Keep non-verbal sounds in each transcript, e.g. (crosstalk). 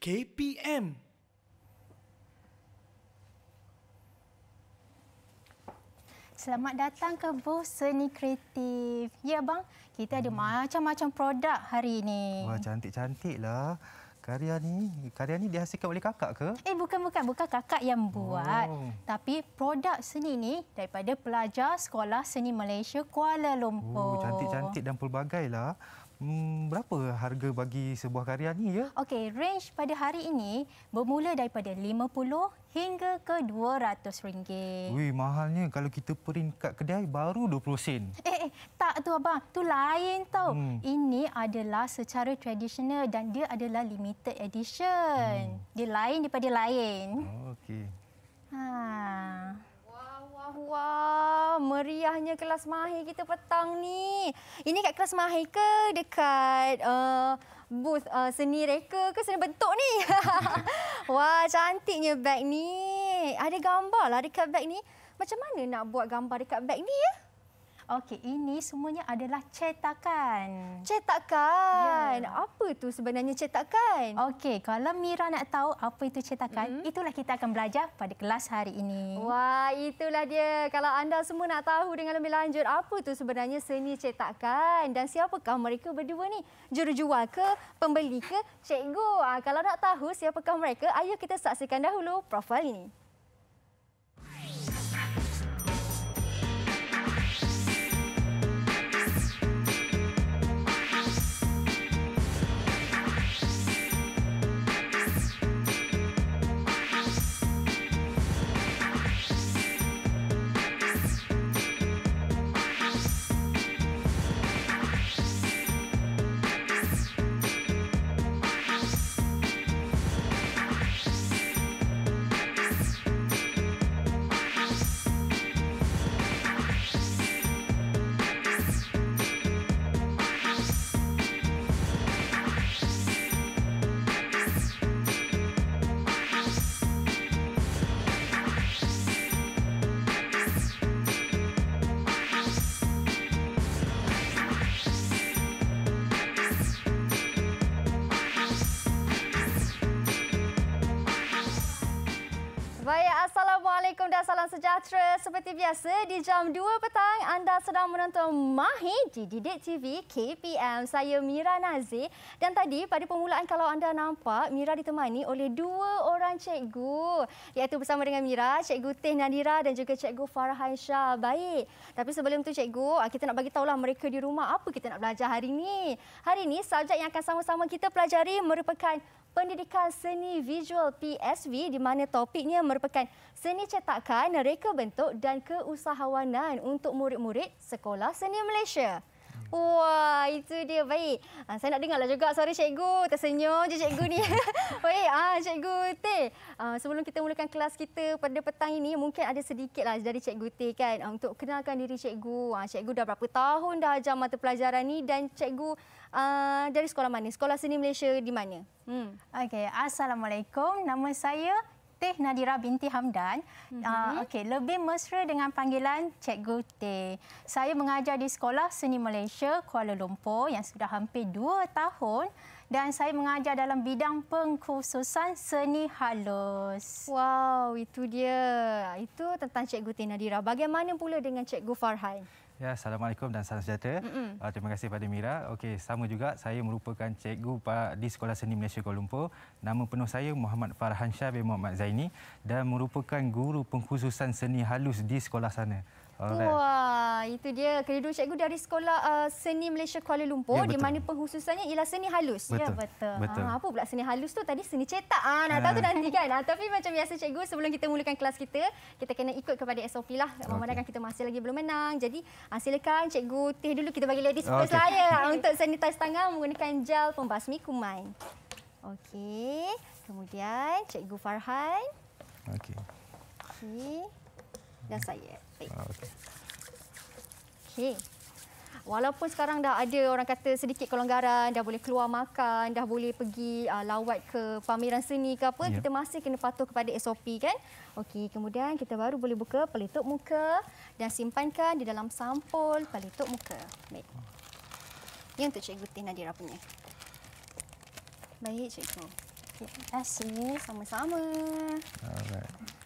KPM. Selamat datang ke booth Seni Kreatif. Ya bang, kita ada hmm. macam-macam produk hari ini. Wah, cantik-cantiklah. Karya ni, karya ni dihasilkan oleh kakak ke? Eh, bukan bukan, bukan kakak yang buat. Oh. Tapi produk seni ni daripada pelajar Sekolah Seni Malaysia Kuala Lumpur. Oh, cantik-cantik dan pelbagailah. Hmm, berapa harga bagi sebuah karya ni ya? Okey, range pada hari ini bermula daripada 50 hingga ke 200 ringgit. Wih, mahalnya kalau kita print kat kedai baru 20 sen. Eh, eh tak tu abang, tu lain tau. Hmm. Ini adalah secara tradisional dan dia adalah limited edition. Hmm. Dia lain daripada lain. Oh, okey. Ha wah meriahnya kelas mahir kita petang ni. Ini kat kelas mahir ke dekat uh, booth uh, seni reka ke seni bentuk ni? (laughs) wah cantiknya beg ni. Ada gambar lah dekat beg ni. Macam mana nak buat gambar dekat beg ni ya? Okey, ini semuanya adalah cetakan. Cetakan. Yeah. Apa tu sebenarnya cetakan? Okey, kalau Mira nak tahu apa itu cetakan, mm -hmm. itulah kita akan belajar pada kelas hari ini. Wah, itulah dia. Kalau anda semua nak tahu dengan lebih lanjut apa tu sebenarnya seni cetakan dan siapakah mereka berdua ni? juru jual ke, pembeli ke, cikgu? Ah, kalau nak tahu siapakah mereka, ayo kita saksikan dahulu profil ini. seperti biasa di jam 2 petang anda sedang menonton Mahi di Didik TV KPM. Saya Mira Nazir dan tadi pada permulaan kalau anda nampak Mira ditemani oleh dua orang cikgu iaitu bersama dengan Mira, cikgu Teh Nadira dan juga cikgu Farhan Shah Baik. Tapi sebelum tu cikgu, ah, kita nak bagi tahulah mereka di rumah apa kita nak belajar hari ini. Hari ini subjek yang akan sama-sama kita pelajari merupakan Pendidikan Seni Visual PSV di mana topiknya merupakan seni cetakan, reka bentuk dan keusahawanan untuk murid-murid Sekolah Seni Malaysia. Wah, itu dia. Baik. Uh, saya nak dengarlah juga suara cikgu. Tersenyum je cikgu ni. (laughs) Baik, ah cikgu Teh. Uh, sebelum kita mulakan kelas kita pada petang ini, mungkin ada sedikitlah dari cikgu Teh kan uh, untuk kenalkan diri cikgu. Ah cikgu dah berapa tahun dah ajar mata pelajaran ni dan cikgu uh, dari sekolah mana? Sekolah Seni Malaysia di mana? Hmm. Okey, assalamualaikum. Nama saya Teh Nadira binti Hamdan. Mm-hmm. Uh, ah, okay, lebih mesra dengan panggilan Cikgu Teh. Saya mengajar di Sekolah Seni Malaysia Kuala Lumpur yang sudah hampir dua tahun dan saya mengajar dalam bidang pengkhususan seni halus. Wow, itu dia. Itu tentang Cikgu Teh Nadira. Bagaimana pula dengan Cikgu Farhan? Ya, assalamualaikum dan salam sejahtera. Mm-hmm. terima kasih pada Mira. Okey, sama juga saya merupakan cikgu di Sekolah Seni Malaysia Kuala Lumpur. Nama penuh saya Muhammad Farhan Shah bin Muhammad Zaini dan merupakan guru pengkhususan seni halus di sekolah sana. Alright. Wah, Ah, itu dia kerinduan cikgu dari sekolah uh, seni Malaysia Kuala Lumpur ya, di mana penghususannya ialah seni halus. Betul. Ya betul. betul. Ha, apa pula seni halus tu tadi seni cetak. Ah nak tahu tu nanti kan. Ha, tapi macam biasa cikgu sebelum kita mulakan kelas kita kita kena ikut kepada SOP lah. Okay. Memandangkan kita masih lagi belum menang. Jadi ha, silakan cikgu teh dulu kita bagi ladies first lah ya untuk sanitize tangan menggunakan gel pembasmi kuman. Okey. Kemudian cikgu Farhan. Okey. Okey. Dah saya. Baik. Okey. Walaupun sekarang dah ada orang kata sedikit kelonggaran, dah boleh keluar makan, dah boleh pergi uh, lawat ke pameran seni ke apa, yeah. kita masih kena patuh kepada SOP kan? Okey, kemudian kita baru boleh buka pelitup muka dan simpankan di dalam sampul pelitup muka. Baik. Ini untuk Cikgu Tin Nadira punya. Baik, Cikgu. terima kasih. Sama-sama. Alright.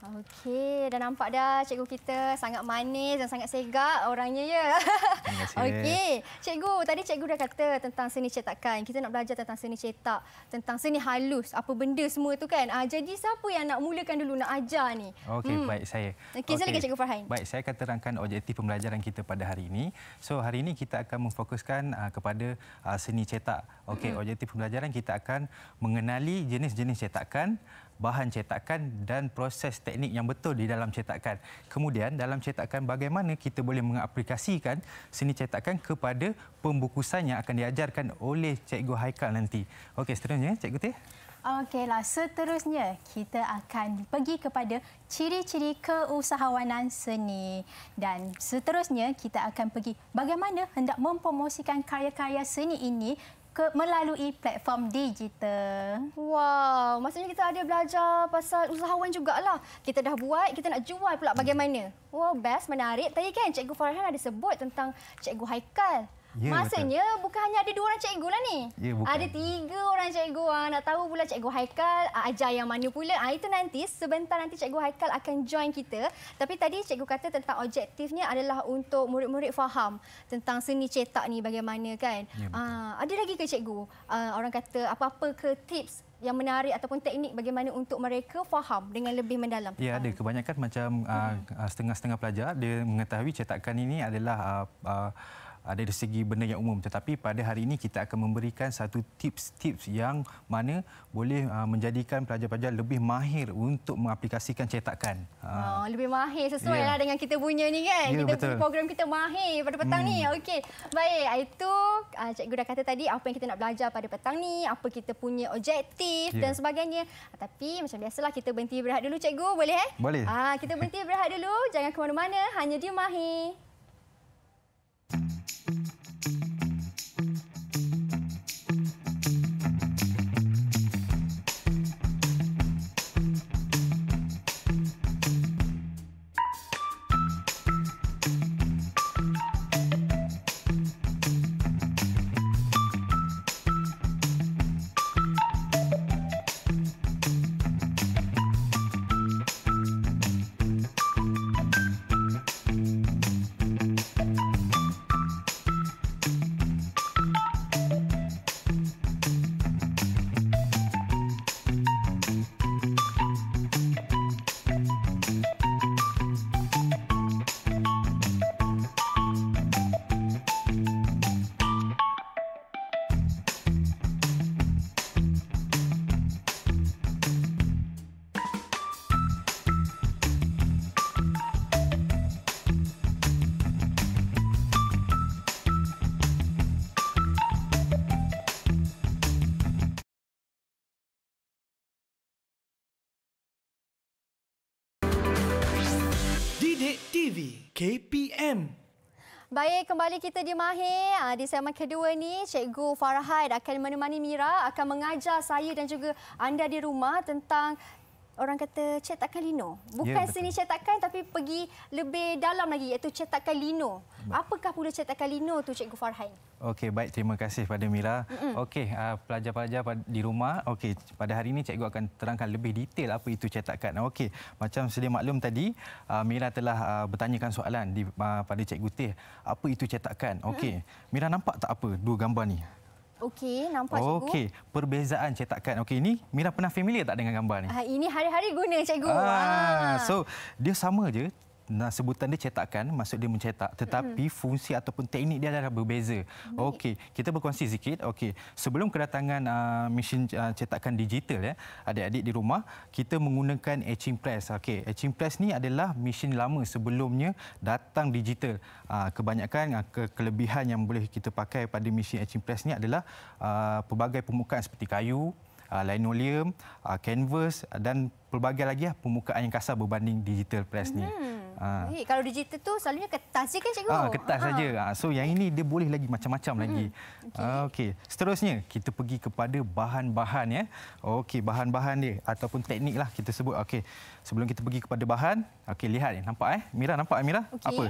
Okey, dah nampak dah cikgu kita sangat manis dan sangat segar orangnya ya. (laughs) Okey, cikgu, tadi cikgu dah kata tentang seni cetakan. Kita nak belajar tentang seni cetak, tentang seni halus, apa benda semua tu kan. Ah, jadi siapa yang nak mulakan dulu nak ajar ni? Okey, hmm. baik saya. Okey, okay. silakan cikgu Farhan. Baik, saya akan terangkan objektif pembelajaran kita pada hari ini. So, hari ini kita akan memfokuskan ah, kepada ah, seni cetak. Okey, objektif pembelajaran kita akan mengenali jenis-jenis cetakan, bahan cetakan dan proses teknik yang betul di dalam cetakan. Kemudian dalam cetakan bagaimana kita boleh mengaplikasikan seni cetakan kepada pembukusan yang akan diajarkan oleh Cikgu Haikal nanti. Okey, seterusnya Cikgu Teh. Okeylah, seterusnya kita akan pergi kepada ciri-ciri keusahawanan seni. Dan seterusnya kita akan pergi bagaimana hendak mempromosikan karya-karya seni ini ke melalui platform digital. Wow, maksudnya kita ada belajar pasal usahawan juga lah. Kita dah buat, kita nak jual pula bagaimana. Wow, best, menarik. Tadi kan Cikgu Farhan ada sebut tentang Cikgu Haikal. Yeah, ya, Maksudnya betul. bukan hanya ada dua orang cikgu lah ni. Yeah, Ada tiga orang cikgu. Ha. Nak tahu pula cikgu Haikal ah, ajar yang mana pula. Ha, itu nanti sebentar nanti cikgu Haikal akan join kita. Tapi tadi cikgu kata tentang objektifnya adalah untuk murid-murid faham tentang seni cetak ni bagaimana kan. Yeah, ya, ha, ada lagi ke cikgu? Ha, orang kata apa-apa ke tips yang menarik ataupun teknik bagaimana untuk mereka faham dengan lebih mendalam. Ya, ada kebanyakan macam hmm. setengah-setengah hmm. pelajar dia mengetahui cetakan ini adalah aa, aa, uh, dari segi benda yang umum tetapi pada hari ini kita akan memberikan satu tips-tips yang mana boleh uh, menjadikan pelajar-pelajar lebih mahir untuk mengaplikasikan cetakan. Uh. Oh, lebih mahir sesuai yeah. lah dengan kita punya ni kan. Yeah, kita betul. program kita mahir pada petang hmm. ni. Okey. Baik, itu uh, cikgu dah kata tadi apa yang kita nak belajar pada petang ni, apa kita punya objektif yeah. dan sebagainya. Tapi macam biasalah kita berhenti berehat dulu cikgu, boleh eh? Boleh. Uh, kita berhenti berehat dulu, jangan ke mana-mana, hanya di mahir. KPM. Baik, kembali kita di Mahir. Ah, di segmen kedua ni, Cikgu Farhad akan menemani Mira, akan mengajar saya dan juga anda di rumah tentang orang kata cetakan lino. Bukan ya, seni cetakan tapi pergi lebih dalam lagi iaitu cetakan lino. Apakah pula cetakan lino tu Cikgu Farhan? Okey, baik terima kasih pada Mira. Okey, uh, pelajar-pelajar di rumah, okey, pada hari ini cikgu akan terangkan lebih detail apa itu cetakan. Okey, macam sedia maklum tadi, uh, ah, Mira telah uh, bertanyakan soalan di uh, pada cikgu Teh, apa itu cetakan? Okey. Mira nampak tak apa dua gambar ni? Okey, nampak cikgu. Okey, perbezaan cetakan. Okey, ini Mira pernah familiar tak dengan gambar ni? Ah, ini hari-hari guna cikgu. Ah, ah. So, dia sama je nah sebutan dia cetakan maksud dia mencetak tetapi mm fungsi ataupun teknik dia adalah berbeza. Okey, kita berkongsi sikit. Okey, sebelum kedatangan uh, mesin uh, cetakan digital ya, adik-adik di rumah, kita menggunakan etching press. Okey, etching press ni adalah mesin lama sebelumnya datang digital. Uh, kebanyakan uh, ke- kelebihan yang boleh kita pakai pada mesin etching press ni adalah uh, pelbagai permukaan seperti kayu Uh, linoleum, uh, canvas dan pelbagai lagi lah uh, permukaan yang kasar berbanding digital press mm ni. Hmm. Ha. Ah. Hei, kalau digital tu selalunya kertas je kan cikgu? Ah ha, kertas ha. saja. Ha, so yang ini dia boleh lagi macam-macam hmm. lagi. Okey. Ha, okay. Seterusnya kita pergi kepada bahan-bahan ya. Okey, bahan-bahan dia ataupun teknik lah kita sebut. Okey. Sebelum kita pergi kepada bahan, okey lihat ni nampak eh? Mira nampak eh Mira? Okay. Apa?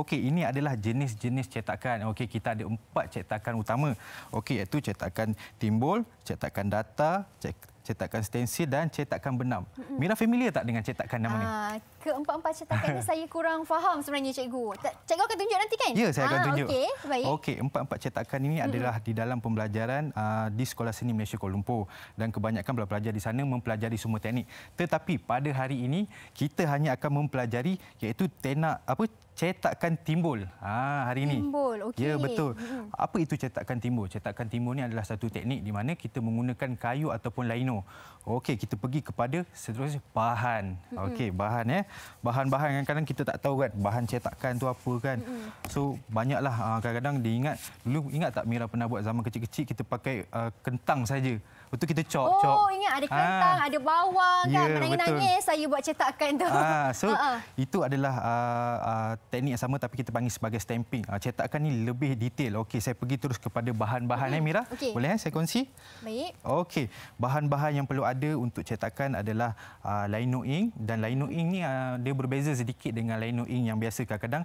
Okey, ini adalah jenis-jenis cetakan. Okey, kita ada empat cetakan utama. Okey, iaitu cetakan timbul, cetakan data, cetakan cetakan stensil dan cetakan benam. Mm-hmm. Mira familiar tak dengan cetakan nama ni? Uh, keempat-empat cetakan ni (laughs) saya kurang faham sebenarnya cikgu. Cikgu akan tunjuk nanti kan? Ya, saya akan ah, tunjuk. Okey, baik. Okey, empat-empat cetakan ini mm-hmm. adalah di dalam pembelajaran uh, di Sekolah Seni Malaysia Kuala Lumpur dan kebanyakan pelajar di sana mempelajari semua teknik. Tetapi pada hari ini kita hanya akan mempelajari iaitu tenak apa Cetakkan timbul ha, hari ini. Timbul, okey. Ya, betul. Hmm. Apa itu cetakkan timbul? Cetakkan timbul ini adalah satu teknik di mana kita menggunakan kayu ataupun lino. Okey, kita pergi kepada seterusnya bahan. Hmm. Okey, bahan ya. Bahan-bahan yang kadang-kadang kita tak tahu kan bahan cetakkan tu apa kan. Hmm. So, banyaklah ha, kadang-kadang diingat. Dulu ingat tak Mira pernah buat zaman kecil-kecil kita pakai uh, kentang saja. Untuk kita cop, cop. Oh, ingat ada ah. kentang, ha. ada bawang kan. Yeah, Menangis-nangis saya buat cetakan tu. Ah, (laughs) ha. So, uh -uh. itu adalah uh, uh, teknik yang sama tapi kita panggil sebagai stamping. Uh, cetakan ni lebih detail. Okey, saya pergi terus kepada bahan-bahan, okay. eh, Mira. Okay. Boleh, eh, saya kongsi? Baik. Okey, bahan-bahan yang perlu ada untuk cetakan adalah uh, lino ink. Dan lino ink ni uh, dia berbeza sedikit dengan lino ink yang biasa kadang-kadang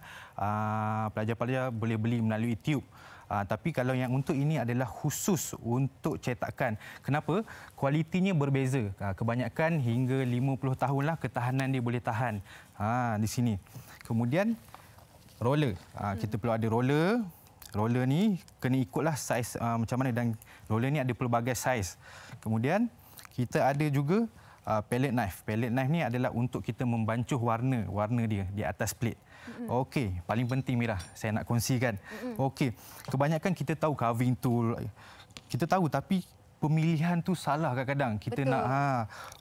pelajar-pelajar -kadang, uh, boleh beli melalui tube. Aa, ah, tapi kalau yang untuk ini adalah khusus untuk cetakan. Kenapa? Kualitinya berbeza. Aa, ah, kebanyakan hingga 50 tahunlah ketahanan dia boleh tahan. Ha, di sini. Kemudian roller. Aa, ah, hmm. Kita perlu ada roller. Roller ni kena ikutlah saiz uh, macam mana dan roller ni ada pelbagai saiz. Kemudian kita ada juga uh, palette knife. Palette knife ni adalah untuk kita membancuh warna warna dia di atas plate. Okey, paling penting mirah. saya nak kongsikan. Okey, kebanyakan kita tahu carving tool. Kita tahu tapi pemilihan tu salah kadang-kadang. Kita Betul. nak ha.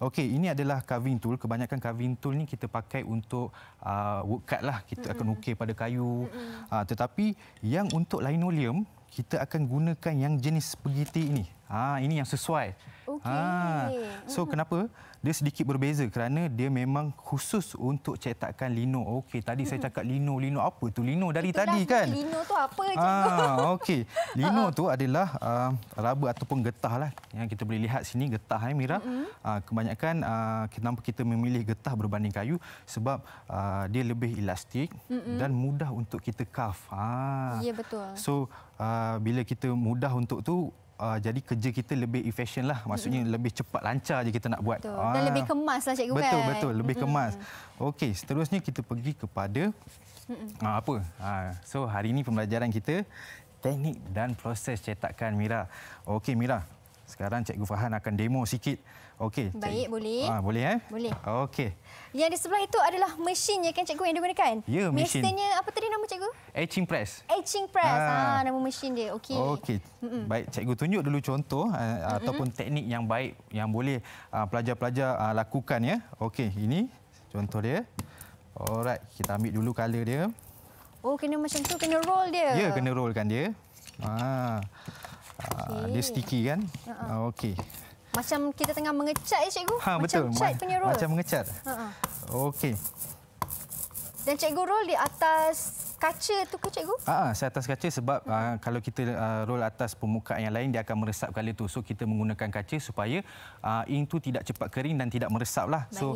Okey, ini adalah carving tool. Kebanyakan carving tool ni kita pakai untuk uh, ah, woodcut lah. Kita akan ukir pada kayu. Uh, tetapi yang untuk linoleum, kita akan gunakan yang jenis spaghetti ini. Ha, ini yang sesuai. Okay. Ha. So kenapa? Dia sedikit berbeza kerana dia memang khusus untuk cetakan lino. Okey, tadi saya (laughs) cakap lino, lino apa tu? Lino dari Itulah tadi kan? Lino tu apa je? Ah, ha, (laughs) okey. Lino tu adalah uh, ah, rubber ataupun getah lah. Yang kita boleh lihat sini getah eh Mira. Mm-hmm. Uh, kebanyakan uh, kenapa kita memilih getah berbanding kayu? Sebab uh, dia lebih elastik mm-hmm. dan mudah untuk kita cuff. Ha. Ya betul. So uh, bila kita mudah untuk tu uh, jadi kerja kita lebih efisien lah. Maksudnya mm-hmm. lebih cepat lancar je kita nak buat. Betul. Ah. Dan lebih kemas lah cikgu betul, kan. Betul, betul. Lebih kemas. Mm-hmm. Okey, seterusnya kita pergi kepada mm-hmm. uh, apa? Uh, so hari ini pembelajaran kita teknik dan proses cetakan Mira. Okey Mira, sekarang Cikgu Fahan akan demo sikit. Okey. Baik, cikgu. boleh. Ah, boleh eh? Boleh. Okey. Yang di sebelah itu adalah mesin ya kan Cikgu yang digunakan? Ya, mesin. Mesinnya apa tadi nama Cikgu? Etching press. Etching press. Ah, ha nama mesin dia. Okey. Okey. Baik, Cikgu tunjuk dulu contoh eh, Mm-mm. ataupun teknik yang baik yang boleh ah, pelajar-pelajar uh, lakukan ya. Okey, ini contoh dia. Alright, kita ambil dulu color dia. Oh, kena macam tu, kena roll dia. Ya, kena rollkan dia. Ah. Okay. Ah, dia sticky kan? Uh-huh. Okey. Macam kita tengah mengecat ya eh, cikgu? Ha, macam betul. cat punya roll. Macam mengecat. Uh-huh. Okey. Dan cikgu roll di atas kaca tu ke cikgu? Ha ah, saya atas kaca sebab hmm. uh, kalau kita uh, roll atas permukaan yang lain dia akan meresap kali tu. So kita menggunakan kaca supaya uh, ink tu tidak cepat kering dan tidak meresap lah. Baik. So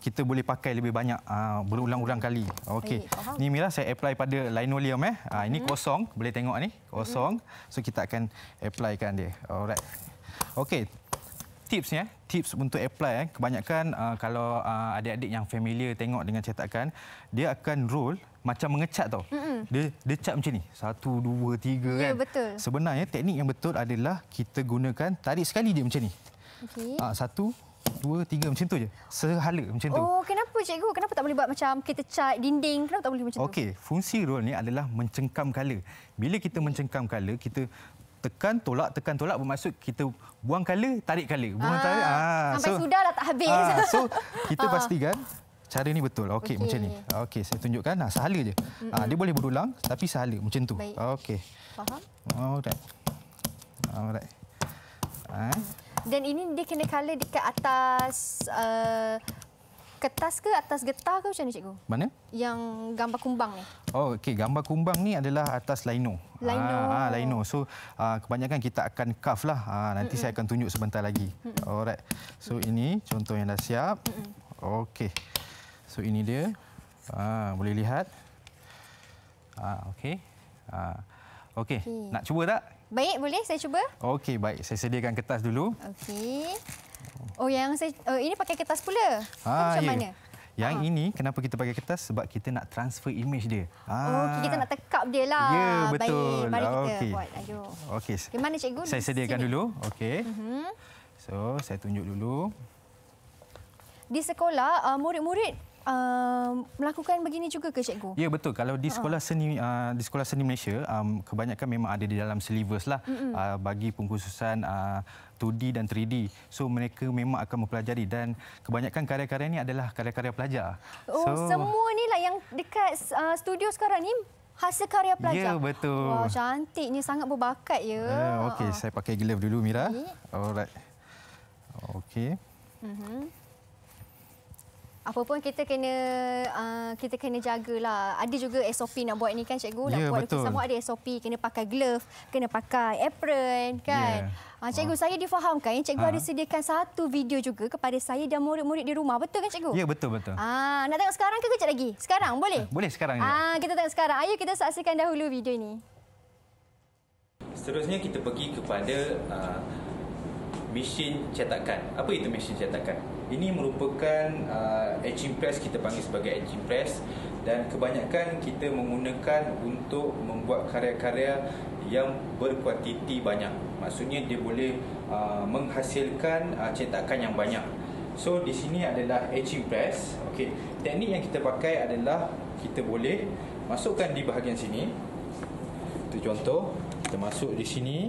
kita boleh pakai lebih banyak uh, berulang-ulang kali. Okey. Ni Mira saya apply pada linoleum eh. Uh, ini hmm. kosong, boleh tengok ni. Kosong. Hmm. So kita akan applykan dia. Alright. Okey tips ya tips untuk apply eh kebanyakan uh, kalau uh, adik-adik yang familiar tengok dengan cetakan dia akan roll macam mengecat tau. Mm-mm. Dia dia cat macam ni. Satu, dua, tiga ya, kan. Ya betul. Sebenarnya teknik yang betul adalah kita gunakan tarik sekali dia macam ni. Okey. Ah uh, satu dua tiga macam tu je. Sehala macam tu. Oh, kenapa cikgu? Kenapa tak boleh buat macam kita cat dinding? Kenapa tak boleh macam okay. tu? Okey, fungsi roll ni adalah mencengkam color. Bila kita mencengkam color, kita tekan tolak tekan tolak bermaksud kita buang color tarik color buang ah, tarik ah sampai so, sudahlah tak habis ah, (laughs) so kita ah. pastikan cara ni betul okey okay. macam ni okey saya tunjukkan nah sehala je mm-hmm. dia boleh berulang tapi sehala macam tu okey faham alright alright ah. dan ini dia kena color dekat atas uh, kertas ke atas getah ke macam ni cikgu? Mana? Yang gambar kumbang ni. Oh okey gambar kumbang ni adalah atas lino. Lino. Ah, ah lino. So ah, kebanyakan kita akan cuff lah. Ah, nanti Mm-mm. saya akan tunjuk sebentar lagi. Mm-mm. Alright. So Mm-mm. ini contoh yang dah siap. Okey. So ini dia. Ah boleh lihat. Ah okey. Ah okey. Okay. Nak cuba tak? Baik, boleh saya cuba? Okey, baik. Saya sediakan kertas dulu. Okey. Oh yang saya uh, ini pakai kertas pula. Ha, macam yeah. Ya. mana? Yang ha. ini kenapa kita pakai kertas sebab kita nak transfer image dia. Ha. Oh okay, kita nak tekap dia lah. Ya yeah, betul. Baik, mari kita okay. buat. Aduh. Okey. Okay, mana cikgu? Saya sediakan Sini. dulu. Okey. Uh-huh. So saya tunjuk dulu. Di sekolah uh, murid-murid uh, melakukan begini juga ke cikgu? Ya betul kalau di sekolah seni uh, di sekolah seni Malaysia um, kebanyakan memang ada di dalam syllabus lah uh, bagi pengkhususan uh, 2D dan 3D. So mereka memang akan mempelajari dan kebanyakan karya-karya ni adalah karya-karya pelajar. Oh so, semua ni lah yang dekat uh, studio sekarang ni hasil karya ya, pelajar. Ya betul. Wah cantiknya sangat berbakat ya. Uh, Okey uh. saya pakai glove dulu Mira. Okay. Alright. Okey. Mm-hmm apa pun kita kena uh, kita kena jagalah. Ada juga SOP nak buat ni kan cikgu. Yeah, nak ya, buat lukisan pun ada SOP. Kena pakai glove, kena pakai apron kan. Yeah. Ya. Uh, cikgu, Wah. saya difahamkan yang cikgu ha? ada sediakan satu video juga kepada saya dan murid-murid di rumah. Betul kan cikgu? Ya, yeah, betul-betul. Uh, ah, nak tengok sekarang ke kejap lagi? Sekarang boleh? Uh, boleh sekarang. Ah, uh, Kita tengok sekarang. Ayuh kita saksikan dahulu video ini. Seterusnya kita pergi kepada uh, mesin cetakan. Apa itu mesin cetakan? Ini merupakan uh, etching press kita panggil sebagai etching press dan kebanyakan kita menggunakan untuk membuat karya-karya yang berkuantiti banyak. Maksudnya dia boleh uh, menghasilkan uh, cetakan yang banyak. So di sini adalah etching press. Okey, teknik yang kita pakai adalah kita boleh masukkan di bahagian sini. Itu contoh, kita masuk di sini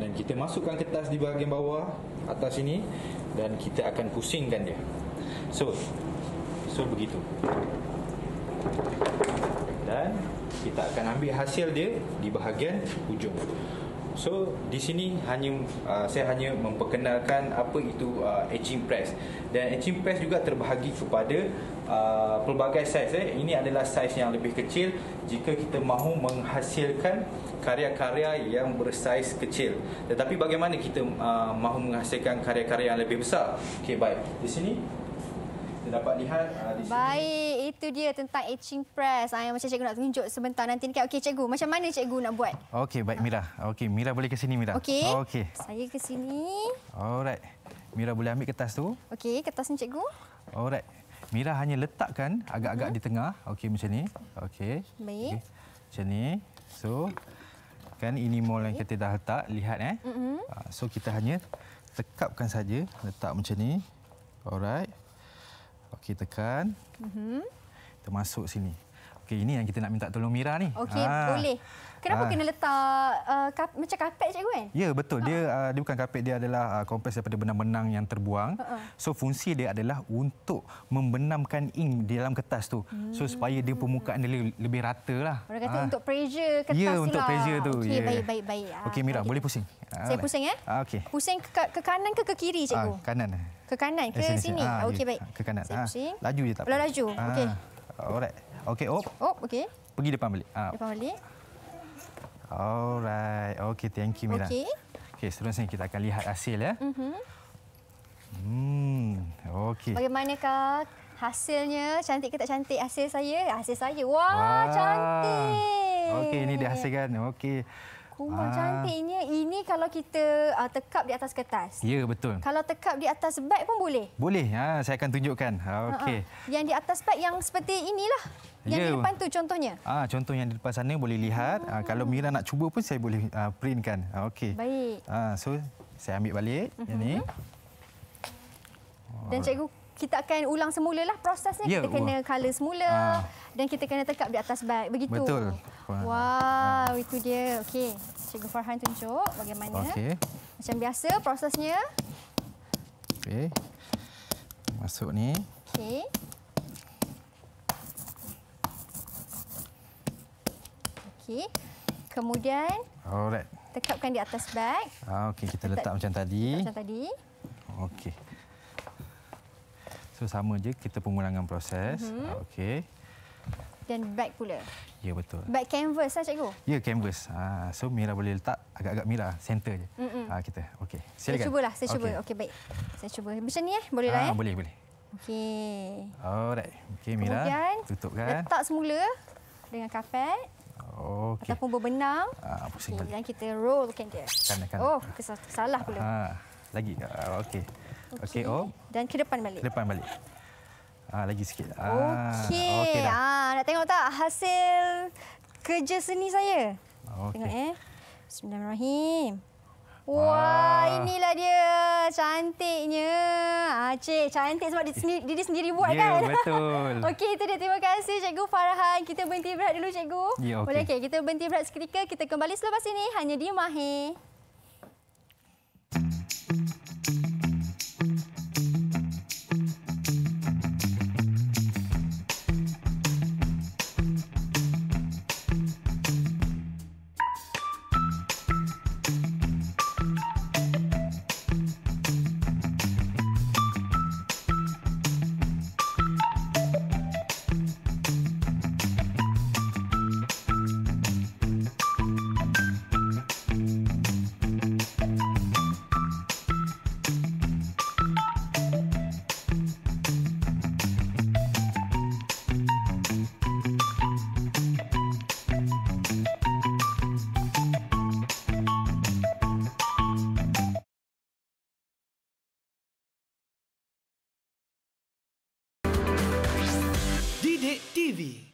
dan kita masukkan kertas di bahagian bawah atas sini dan kita akan pusingkan dia. So, so begitu. Dan kita akan ambil hasil dia di bahagian hujung. So di sini hanya uh, saya hanya memperkenalkan apa itu uh, etching press dan etching press juga terbahagi kepada uh, pelbagai saiz. Eh. Ini adalah saiz yang lebih kecil jika kita mahu menghasilkan karya-karya yang bersaiz kecil. Tetapi bagaimana kita uh, mahu menghasilkan karya-karya yang lebih besar? Okay, baik. Di sini kita dapat lihat uh, di sini. Baik, itu dia tentang etching press. Ah, macam cikgu nak tunjuk sebentar nanti dekat okey cikgu. Macam mana cikgu nak buat? Okey, baik Mira. Okey, Mira boleh ke sini Mira. Okey. Okay. Saya ke sini. Alright. Mira boleh ambil kertas tu. Okey, kertas ni cikgu. Alright. Mira hanya letakkan agak-agak hmm. di mhm. tengah. Okey macam ni. Okey. Baik. Okay. Macam ni. So kan ini mold okay. yang kita dah letak. Lihat eh. Mm -hmm. So kita hanya tekapkan saja letak macam ni. Alright. Okey, tekan. Mm -hmm. Kita masuk sini. Okey, ini yang kita nak minta tolong Mira ni. Okey, ah. boleh. Kenapa ha. kena letak uh, kap, macam karpet cikgu kan? Ya, betul. Dia uh, dia bukan karpet, dia adalah uh, kompres daripada benang-benang yang terbuang. Uh-uh. So fungsi dia adalah untuk membenamkan ink di dalam kertas tu. Hmm. So supaya dia permukaan dia lebih rata lah. Orang kata ha. untuk pressure ya, kertas Ya, untuk lah. pressure tu. Okey, yeah. Ya. baik baik baik. Okey, Mira, okay. boleh pusing. Saya pusing eh? Ha, okay. Pusing ke, ke kanan ke ke kiri cikgu? Ha, kanan. Ke kanan ke eh, sini? sini. Ha, okey, baik. Ke kanan. Saya ha. pusing. Laju je tak apa. Laju. Ha. Okey. Alright. Okey, op. Op, okey. Pergi depan balik. Ha. Depan balik. Alright. Okey, thank you, Mira. Okey. Okey, seterusnya kita akan lihat hasil ya. Mm-hmm. Hmm. Bagaimana kak hasilnya? Cantik ke tak cantik hasil saya? Hasil saya. Wah, Wah. cantik. Okey, ini dia hasil kan. Okey. Kumar ah. cantiknya. Ini kalau kita uh, tekap di atas kertas. Ya, betul. Kalau tekap di atas beg pun boleh? Boleh. Ha, saya akan tunjukkan. Okay. Uh -uh. Yang di atas beg yang seperti inilah. Yang yeah. di ya. depan tu contohnya. Ah contoh yang di depan sana boleh lihat. Hmm. Ah, kalau ah. Mira nak cuba pun saya boleh ah, printkan. Ah, Okey. Baik. Ah so saya ambil balik uh -huh. yang ni. Mm-hmm. Dan cikgu kita akan ulang semula lah prosesnya. Yeah. Kita kena oh. color semula ah. dan kita kena tekap di atas bag. Begitu. Betul. Wow, ah. itu dia. Okey, Cikgu Farhan tunjuk bagaimana. Okay. Macam biasa prosesnya. Okey. Masuk ni. Okey. Okey. Kemudian Alright. Tekapkan di atas bag. Ah, okey, kita letak, letak macam tadi. Letak macam tadi. Okey. So sama je kita pengulangan proses. Mm -hmm. Okey. Dan back pula. Ya betul. Back canvas lah cikgu. Ya canvas. Ha, so Mira boleh letak agak-agak Mira center je. Mm -mm. Ha, kita. Okey. Silakan. Saya cubalah, saya cuba. Okey okay, baik. Saya cuba. Macam ni eh, boleh dah ha, ah, eh? Boleh, boleh. Okey. Alright. Okey Mira. Kemudian, tutupkan. Letak semula dengan kafet. Okey. Ataupun berbenam. Ah, ha, pusing okay, Dan kita roll kan dia. Kan, kan. Oh, kesalah pula. Ha, lagi. Okey. Okey. Okay, oh. Dan ke depan balik. Ke depan balik. Ah, lagi sikit. Ah, okey. Ah, okay ah, nak tengok tak hasil kerja seni saya? Okay. Tengok eh. Bismillahirrahmanirrahim. Ah. Wah, inilah dia. Cantiknya. Acik, ah, cantik sebab dia sendiri, dia sendiri buat yeah, kan? Ya, betul. (laughs) Okey, itu dia. Terima kasih, Cikgu Farhan. Kita berhenti berat dulu, Cikgu. Ya, yeah, okey. Okay, kita berhenti berat seketika. Kita kembali selepas ini. Hanya di Mahir.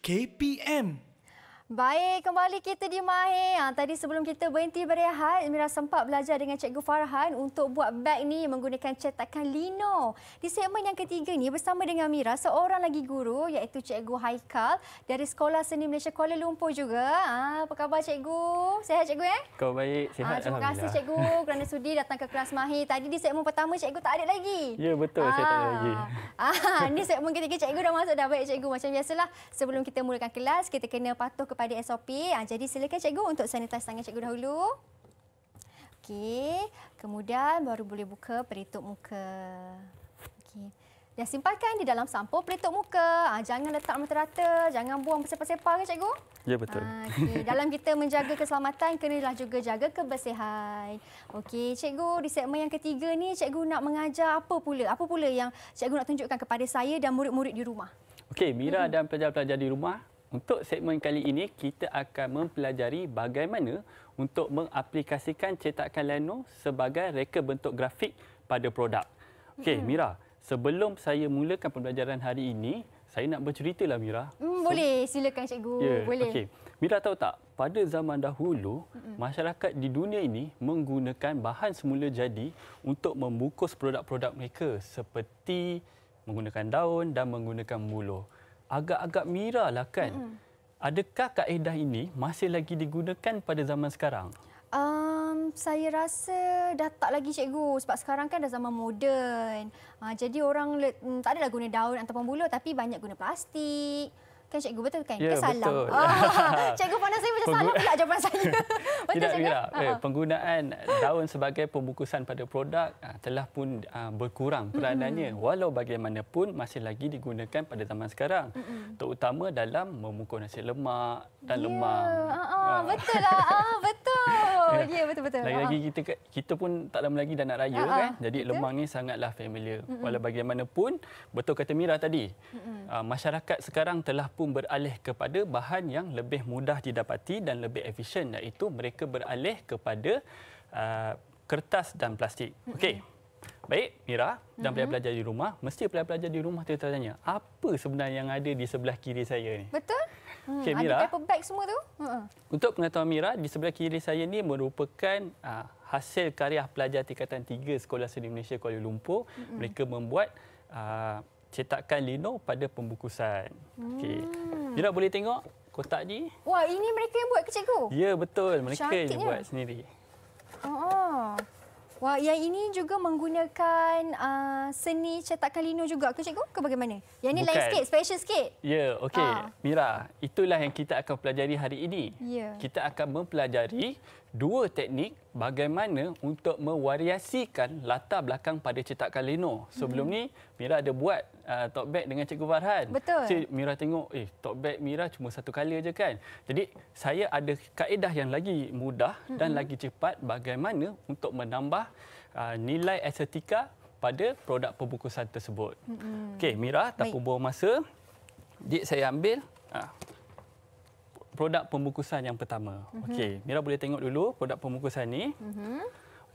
KPM. Baik, kembali kita di Mahir. Ha, tadi sebelum kita berhenti berehat, Mira sempat belajar dengan Cikgu Farhan untuk buat beg ni menggunakan cetakan lino. Di segmen yang ketiga ni bersama dengan Mira, seorang lagi guru iaitu Cikgu Haikal dari Sekolah Seni Malaysia Kuala Lumpur juga. Ha, apa khabar Cikgu? Sehat Cikgu eh? Kau baik, ah, sehat ha, Terima kasih Cikgu kerana sudi datang ke kelas Mahir. Tadi di segmen pertama Cikgu tak ada lagi. Ya, betul. Ha. Saya tak ada lagi. Ha, ni segmen ketiga Cikgu dah masuk dah. Baik Cikgu, macam biasalah. Sebelum kita mulakan kelas, kita kena patuh kepada kepada SOP. Ah, jadi silakan cikgu untuk sanitize tangan cikgu dahulu. Okey, kemudian baru boleh buka perituk muka. Okey. Dah simpankan di dalam sampo perituk muka. Ha, jangan letak merata-rata, jangan buang bersepah-sepah ke kan, cikgu? Ya betul. Ha, ah, okay. dalam kita menjaga keselamatan kenalah juga jaga kebersihan. Okey, cikgu, di segmen yang ketiga ni cikgu nak mengajar apa pula? Apa pula yang cikgu nak tunjukkan kepada saya dan murid-murid di rumah? Okey, Mira hmm. dan pelajar-pelajar di rumah, untuk segmen kali ini, kita akan mempelajari bagaimana untuk mengaplikasikan cetakan lano sebagai reka bentuk grafik pada produk. Okey, hmm. Mira, sebelum saya mulakan pembelajaran hari ini, saya nak bercerita lah Mira. Mm, boleh, silakan cikgu. Yeah. Boleh. Okey. Mira tahu tak, pada zaman dahulu, masyarakat di dunia ini menggunakan bahan semula jadi untuk membungkus produk-produk mereka seperti menggunakan daun dan menggunakan buluh agak-agak mira lah kan. Mm-hmm. Adakah kaedah ini masih lagi digunakan pada zaman sekarang? Um, saya rasa dah tak lagi cikgu sebab sekarang kan dah zaman moden. Uh, jadi orang le- mm, tak lagi guna daun ataupun buluh tapi banyak guna plastik kan cikgu betul kan? Ya, ke salam. Betul. Oh, (laughs) cikgu pandang saya macam Penggu- salam pula jawapan saya. (laughs) betul tidak, cikgu? Uh-huh. penggunaan daun sebagai pembungkusan pada produk uh, telah pun uh, berkurang peranannya. Mm-hmm. Walau bagaimanapun masih lagi digunakan pada zaman sekarang. Mm-hmm. Terutama dalam memukul nasi lemak dan yeah. lemak. Uh-huh. uh Betul lah. Uh, (laughs) betul. Ya, yeah, betul-betul. Lagi-lagi kita, kita pun tak lama lagi dah nak raya uh-huh. kan? Jadi betul? lemang ni sangatlah familiar. Mm-hmm. Walau bagaimanapun, betul kata Mira tadi. Mm-hmm. Uh, masyarakat sekarang telah pun ataupun beralih kepada bahan yang lebih mudah didapati dan lebih efisien iaitu mereka beralih kepada uh, kertas dan plastik. Okey. Baik, Mira, dan mm-hmm. pelajar di rumah, mesti pelajar pelajar di rumah tu tanya, apa sebenarnya yang ada di sebelah kiri saya ni? Betul? Hmm, okay, Mira, ada paper bag semua tu? Hmm. Untuk pengetahuan Mira, di sebelah kiri saya ni merupakan uh, hasil karya pelajar tingkatan 3 Sekolah Seni Malaysia Kuala Lumpur. Mm-hmm. Mereka membuat uh, cetakan lino pada pembukusan. Hmm. Okey. Jira boleh tengok kotak ni? Wah, ini mereka yang buat ke cikgu? Ya, betul. Mereka yang ya? buat sendiri. Oh. Wah, yang ini juga menggunakan uh, seni cetakan lino juga ke cikgu? Ke bagaimana? Yang ini lain sikit, special sikit. Ya, okey. Ah. Mira, itulah yang kita akan pelajari hari ini. Ya. Kita akan mempelajari dua teknik bagaimana untuk mewariasikan latar belakang pada cetakan Leno. Sebelum hmm. ni Mira ada buat uh, top bag dengan Cikgu Farhan. Betul. Cik Mira tengok, eh top bag Mira cuma satu kali aja kan. Jadi saya ada kaedah yang lagi mudah hmm. dan lagi cepat bagaimana untuk menambah uh, nilai estetika pada produk pembukusan tersebut. Hmm. Okey, Mira tak perlu buang masa. Jadi saya ambil uh, produk pembungkusan yang pertama. Mm-hmm. Okey, Mira boleh tengok dulu produk pembungkusan ini. Mm-hmm.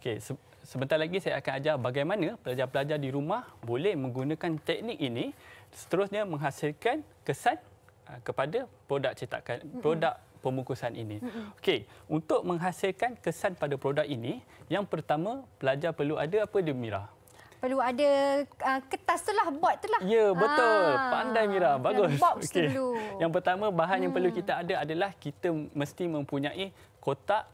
Okey, se- sebentar lagi saya akan ajar bagaimana pelajar-pelajar di rumah boleh menggunakan teknik ini seterusnya menghasilkan kesan ah, kepada produk cetakan mm-hmm. produk pembungkusan ini. Mm-hmm. Okey, untuk menghasilkan kesan pada produk ini, yang pertama pelajar perlu ada apa dia Mira? perlu ada uh, kertas tu lah, bot tu lah. Ya, betul. Ha. Pandai Mira. Bagus. Box okay. dulu. Yang pertama, bahan hmm. yang perlu hmm. kita ada adalah kita mesti mempunyai kotak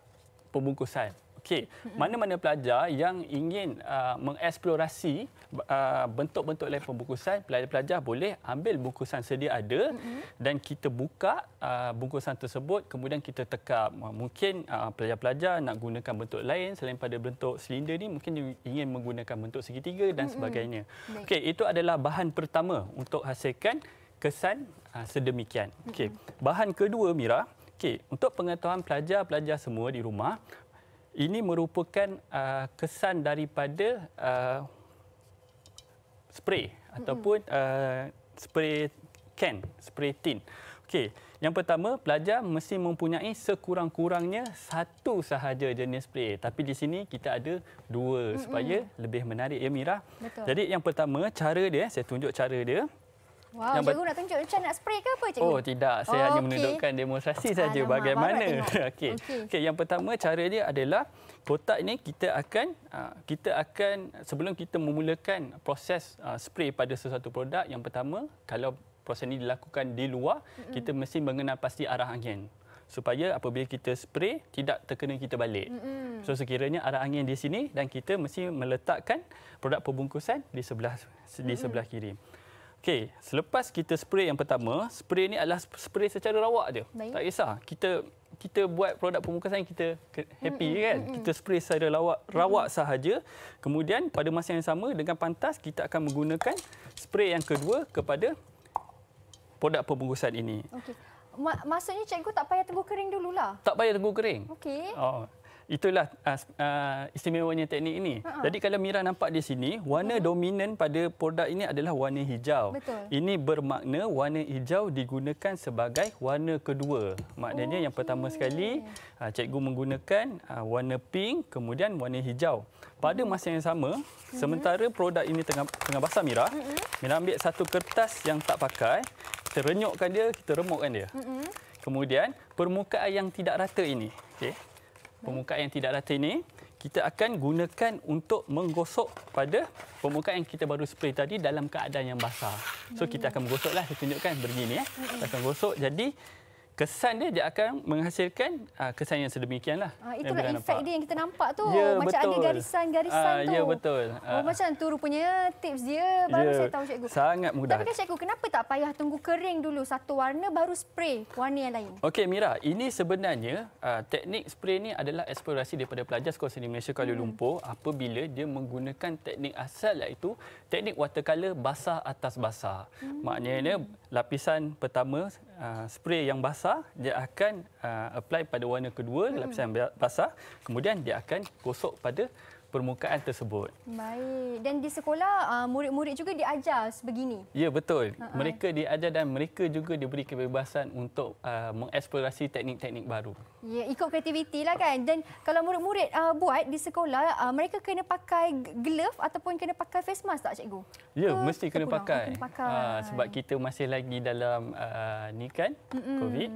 pembungkusan. Okey, mana-mana pelajar yang ingin uh, mengeksplorasi uh, bentuk-bentuk lain pembungkusan, pelajar-pelajar boleh ambil bungkusan sedia ada mm-hmm. dan kita buka uh, bungkusan tersebut kemudian kita tekap. Uh, mungkin uh, pelajar-pelajar nak gunakan bentuk lain selain pada bentuk silinder ni, mungkin ingin menggunakan bentuk segitiga dan mm-hmm. sebagainya. Okey, itu adalah bahan pertama untuk hasilkan kesan uh, sedemikian. Okey, mm-hmm. bahan kedua Mira Okay. Untuk pengetahuan pelajar-pelajar semua di rumah, ini merupakan uh, kesan daripada uh, spray mm-hmm. ataupun uh, spray can, spray tin. Okey, yang pertama pelajar mesti mempunyai sekurang-kurangnya satu sahaja jenis spray. Tapi di sini kita ada dua mm-hmm. supaya lebih menarik ya Mira. Betul. Jadi yang pertama cara dia, saya tunjuk cara dia. Wow, yang cikgu nak tunjuk macam nak spray ke apa cikgu? Oh, tidak. Saya oh, hanya okay. menunjukkan demonstrasi saja bagaimana. (laughs) Okey. Okay. Okay, yang pertama cara dia adalah kotak ini kita akan ah, kita akan sebelum kita memulakan proses ah, spray pada sesuatu produk, yang pertama kalau proses ini dilakukan di luar, Mm-mm. kita mesti mengenal pasti arah angin supaya apabila kita spray tidak terkena kita balik. Mm-mm. So sekiranya arah angin di sini dan kita mesti meletakkan produk pembungkusan di sebelah Mm-mm. di sebelah kiri. Okey, selepas kita spray yang pertama, spray ini adalah spray secara rawak je. Tak kisah. Kita kita buat produk pemukasan kita happy mm-hmm. kan. Kita spray secara rawak, rawak sahaja. Kemudian pada masa yang sama dengan pantas kita akan menggunakan spray yang kedua kepada produk pemukasan ini. Okey. Maksudnya cikgu tak payah tunggu kering dululah. Tak payah tunggu kering. Okey. Oh itulah uh, uh, istimewanya teknik ini. Uh-huh. Jadi kalau Mira nampak di sini, warna uh-huh. dominan pada produk ini adalah warna hijau. Betul. Ini bermakna warna hijau digunakan sebagai warna kedua. Maknanya okay. yang pertama sekali uh, cikgu menggunakan uh, warna pink kemudian warna hijau. Pada mm-hmm. masa yang sama, uh-huh. sementara produk ini tengah tengah basah Mira, uh-huh. Mira ambil satu kertas yang tak pakai, kita renyukkan dia, kita remukkan dia. Uh-huh. Kemudian permukaan yang tidak rata ini, okey permukaan yang tidak rata ini kita akan gunakan untuk menggosok pada permukaan yang kita baru spray tadi dalam keadaan yang basah. So kita akan menggosoklah saya tunjukkan begini eh. Kita akan gosok jadi kesan dia dia akan menghasilkan uh, kesan yang sedemikianlah. Ah uh, itulah efek dia yang kita nampak tu. Ya, macam betul. ada garisan-garisan uh, tu. Ya betul. Oh, ah. macam tu rupanya tips dia baru ya, saya tahu cikgu. Sangat mudah. Tapi kan cikgu kenapa tak payah tunggu kering dulu satu warna baru spray warna yang lain? Okey Mira, ini sebenarnya uh, teknik spray ni adalah eksplorasi daripada pelajar Sekolah Seni Malaysia Kuala hmm. Lumpur apabila dia menggunakan teknik asal iaitu teknik watercolor basah atas basah. Hmm. Maknanya lapisan pertama Uh, spray yang basah, dia akan uh, apply pada warna kedua, lapisan hmm. basah. Kemudian dia akan gosok pada permukaan tersebut. Baik. Dan di sekolah uh, murid-murid juga diajar sebegini. Ya, betul. Uh-huh. Mereka diajar dan mereka juga diberi kebebasan untuk uh, mengeksplorasi teknik-teknik baru. Ya, ikut lah kan. Dan kalau murid-murid uh, buat di sekolah, uh, mereka kena pakai glove ataupun kena pakai face mask tak cikgu? Ya, Ke mesti kena pakai. Kena pakai. Uh, sebab kita masih lagi dalam uh, ni kan, Mm-mm. COVID.